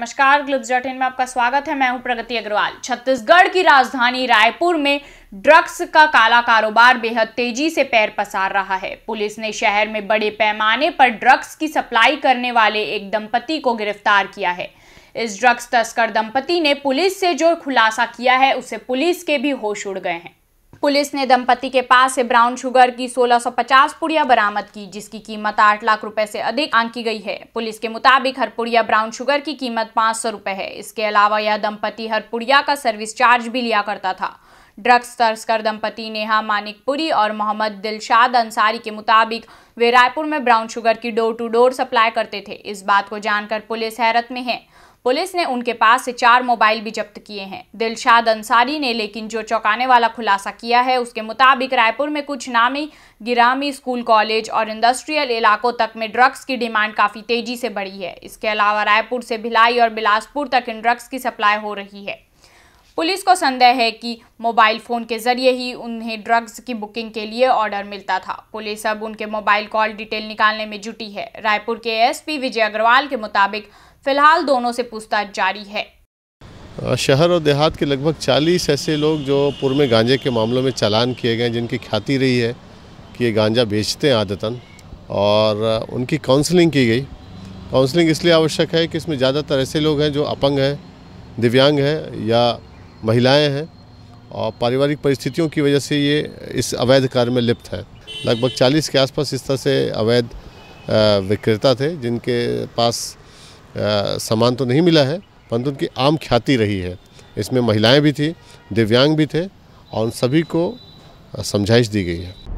नमस्कार globe dot में आपका स्वागत है मैं हूं प्रगति अग्रवाल छत्तीसगढ़ की राजधानी रायपुर में ड्रग्स का काला कारोबार बेहद तेजी से पैर पसार रहा है पुलिस ने शहर में बड़े पैमाने पर ड्रग्स की सप्लाई करने वाले एक दंपति को गिरफ्तार किया है इस ड्रग्स तस्कर दंपति ने पुलिस से जो खुलासा किया है उसे पुलिस के भी होश उड़ गए हैं पुलिस ने दंपति के पास से ब्राउन शुगर की 1650 पुड़िया बरामद की जिसकी कीमत 8 लाख रुपए से अधिक आंकी गई है पुलिस के मुताबिक हर पुड़िया ब्राउन शुगर की कीमत पाँच सौ है इसके अलावा यह दंपति हर पुड़िया का सर्विस चार्ज भी लिया करता था ड्रग्स तस्कर दंपति नेहा मानिकपुरी और मोहम्मद दिलशाद अंसारी के मुताबिक वे रायपुर में ब्राउन शुगर की डोर टू डोर सप्लाई करते थे इस बात को जानकर पुलिस हैरत में है पुलिस ने उनके पास से चार मोबाइल भी जब्त किए हैं दिलशाद अंसारी ने लेकिन जो चौंकाने वाला खुलासा किया है उसके मुताबिक रायपुर में कुछ नामी गिरामी स्कूल कॉलेज और इंडस्ट्रियल इलाकों तक में ड्रग्स की डिमांड काफ़ी तेज़ी से बढ़ी है इसके अलावा रायपुर से भिलाई और बिलासपुर तक इन ड्रग्स की सप्लाई हो रही है पुलिस को संदेह है कि मोबाइल फ़ोन के जरिए ही उन्हें ड्रग्स की बुकिंग के लिए ऑर्डर मिलता था पुलिस अब उनके मोबाइल कॉल डिटेल निकालने में जुटी है रायपुर के एसपी विजय अग्रवाल के मुताबिक फिलहाल दोनों से पूछताछ जारी है शहर और देहात के लगभग 40 ऐसे लोग जो पूर्व में गांजे के मामलों में चालान किए गए जिनकी ख्याति रही है कि ये गांजा बेचते हैं आदतन और उनकी काउंसलिंग की गई काउंसलिंग इसलिए आवश्यक है कि इसमें ज़्यादातर ऐसे लोग हैं जो अपंग हैं दिव्यांग हैं या महिलाएं हैं और पारिवारिक परिस्थितियों की वजह से ये इस अवैध कार्य में लिप्त है लगभग 40 के आसपास इस तरह से अवैध विक्रेता थे जिनके पास सामान तो नहीं मिला है परंतु उनकी आम ख्याति रही है इसमें महिलाएं भी थी दिव्यांग भी थे और उन सभी को समझाइश दी गई है